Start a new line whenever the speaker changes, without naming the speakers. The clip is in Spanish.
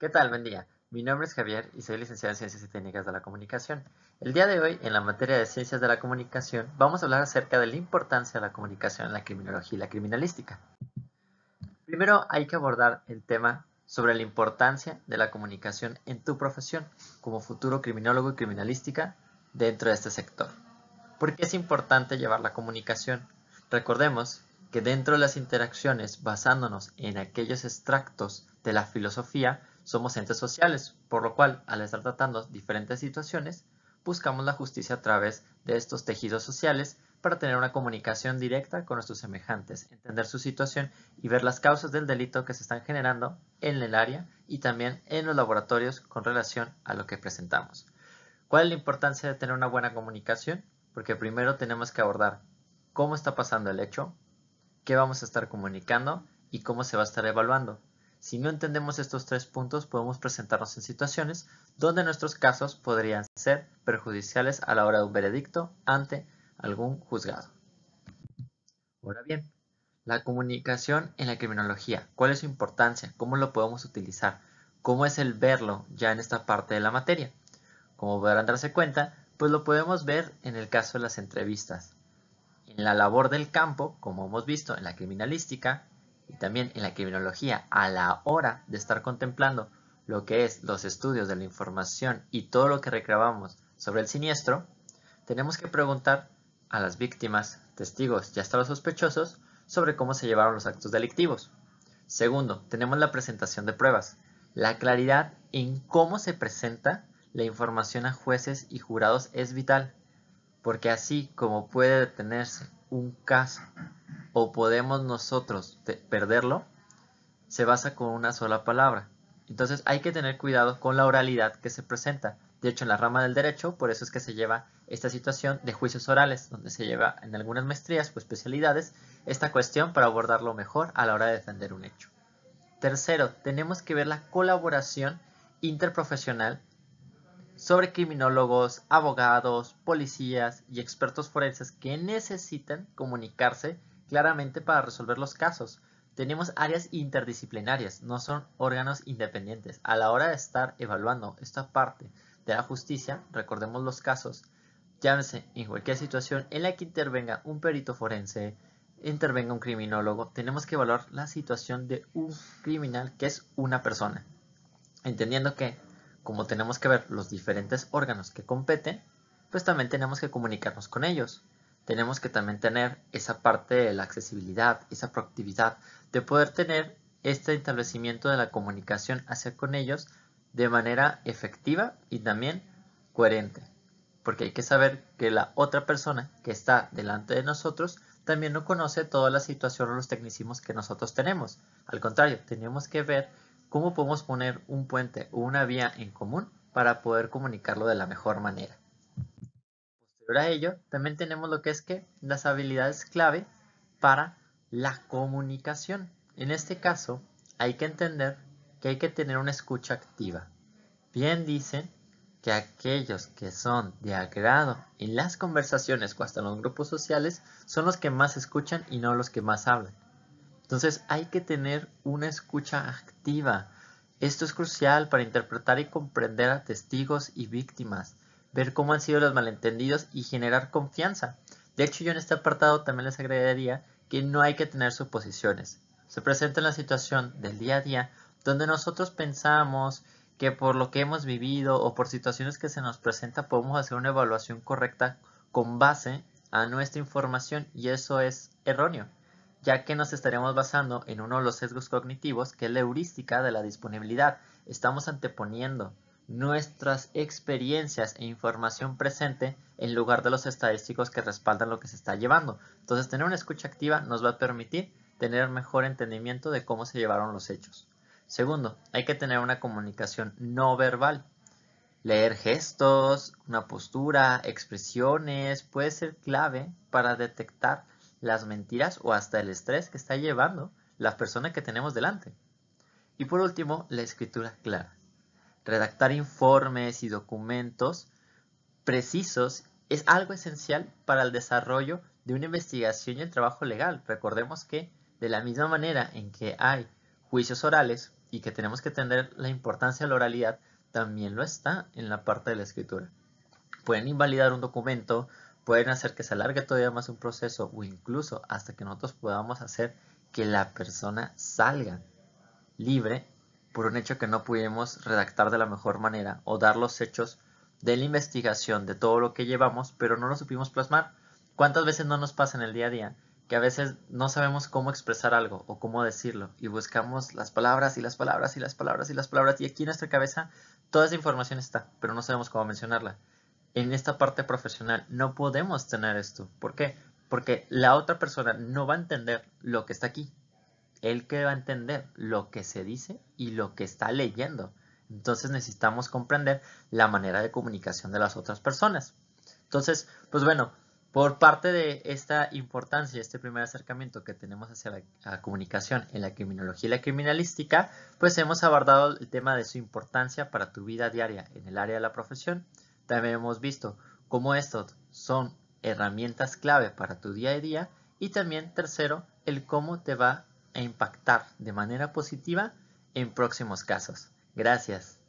¿Qué tal? Buen día. Mi nombre es Javier y soy licenciado en Ciencias y Técnicas de la Comunicación. El día de hoy, en la materia de Ciencias de la Comunicación, vamos a hablar acerca de la importancia de la comunicación en la criminología y la criminalística. Primero hay que abordar el tema sobre la importancia de la comunicación en tu profesión como futuro criminólogo y criminalística dentro de este sector. ¿Por qué es importante llevar la comunicación? Recordemos que dentro de las interacciones, basándonos en aquellos extractos de la filosofía, somos entes sociales, por lo cual, al estar tratando diferentes situaciones, buscamos la justicia a través de estos tejidos sociales para tener una comunicación directa con nuestros semejantes, entender su situación y ver las causas del delito que se están generando en el área y también en los laboratorios con relación a lo que presentamos. ¿Cuál es la importancia de tener una buena comunicación? Porque primero tenemos que abordar cómo está pasando el hecho, qué vamos a estar comunicando y cómo se va a estar evaluando. Si no entendemos estos tres puntos, podemos presentarnos en situaciones donde nuestros casos podrían ser perjudiciales a la hora de un veredicto ante algún juzgado. Ahora bien, la comunicación en la criminología. ¿Cuál es su importancia? ¿Cómo lo podemos utilizar? ¿Cómo es el verlo ya en esta parte de la materia? Como podrán darse cuenta, pues lo podemos ver en el caso de las entrevistas. En la labor del campo, como hemos visto en la criminalística, y también en la criminología a la hora de estar contemplando lo que es los estudios de la información y todo lo que recabamos sobre el siniestro, tenemos que preguntar a las víctimas, testigos y hasta los sospechosos sobre cómo se llevaron los actos delictivos. Segundo, tenemos la presentación de pruebas, la claridad en cómo se presenta la información a jueces y jurados es vital, porque así como puede detenerse un caso o podemos nosotros perderlo, se basa con una sola palabra. Entonces hay que tener cuidado con la oralidad que se presenta. De hecho, en la rama del derecho, por eso es que se lleva esta situación de juicios orales, donde se lleva en algunas maestrías o especialidades esta cuestión para abordarlo mejor a la hora de defender un hecho. Tercero, tenemos que ver la colaboración interprofesional sobre criminólogos, abogados, policías y expertos forenses que necesitan comunicarse claramente para resolver los casos. Tenemos áreas interdisciplinarias, no son órganos independientes. A la hora de estar evaluando esta parte de la justicia, recordemos los casos, llámese en cualquier situación en la que intervenga un perito forense, intervenga un criminólogo, tenemos que evaluar la situación de un criminal que es una persona, entendiendo que, como tenemos que ver los diferentes órganos que competen, pues también tenemos que comunicarnos con ellos tenemos que también tener esa parte de la accesibilidad, esa proactividad, de poder tener este establecimiento de la comunicación hacia con ellos de manera efectiva y también coherente. Porque hay que saber que la otra persona que está delante de nosotros también no conoce toda la situación o los tecnicismos que nosotros tenemos. Al contrario, tenemos que ver cómo podemos poner un puente o una vía en común para poder comunicarlo de la mejor manera. Pero a ello también tenemos lo que es que las habilidades clave para la comunicación. En este caso hay que entender que hay que tener una escucha activa. Bien dicen que aquellos que son de agrado en las conversaciones o hasta en los grupos sociales son los que más escuchan y no los que más hablan. Entonces hay que tener una escucha activa. Esto es crucial para interpretar y comprender a testigos y víctimas ver cómo han sido los malentendidos y generar confianza. De hecho, yo en este apartado también les agregaría que no hay que tener suposiciones. Se presenta la situación del día a día donde nosotros pensamos que por lo que hemos vivido o por situaciones que se nos presentan podemos hacer una evaluación correcta con base a nuestra información y eso es erróneo, ya que nos estaremos basando en uno de los sesgos cognitivos que es la heurística de la disponibilidad. Estamos anteponiendo nuestras experiencias e información presente en lugar de los estadísticos que respaldan lo que se está llevando. Entonces, tener una escucha activa nos va a permitir tener mejor entendimiento de cómo se llevaron los hechos. Segundo, hay que tener una comunicación no verbal. Leer gestos, una postura, expresiones puede ser clave para detectar las mentiras o hasta el estrés que está llevando la persona que tenemos delante. Y por último, la escritura clara redactar informes y documentos precisos es algo esencial para el desarrollo de una investigación y el trabajo legal. Recordemos que de la misma manera en que hay juicios orales y que tenemos que tener la importancia de la oralidad, también lo está en la parte de la escritura. Pueden invalidar un documento, pueden hacer que se alargue todavía más un proceso o incluso hasta que nosotros podamos hacer que la persona salga libre por un hecho que no pudimos redactar de la mejor manera o dar los hechos de la investigación de todo lo que llevamos, pero no lo supimos plasmar. ¿Cuántas veces no nos pasa en el día a día que a veces no sabemos cómo expresar algo o cómo decirlo y buscamos las palabras y las palabras y las palabras y las palabras y aquí en nuestra cabeza toda esa información está, pero no sabemos cómo mencionarla? En esta parte profesional no podemos tener esto. ¿Por qué? Porque la otra persona no va a entender lo que está aquí él que va a entender lo que se dice y lo que está leyendo. Entonces necesitamos comprender la manera de comunicación de las otras personas. Entonces, pues bueno, por parte de esta importancia, este primer acercamiento que tenemos hacia la, comunicación en la criminología y la criminalística, pues hemos abordado el tema de su importancia para tu vida diaria en el área de la profesión. También hemos visto cómo estos son herramientas clave para tu día a día. Y también, tercero, el cómo te va e impactar de manera positiva en próximos casos. Gracias.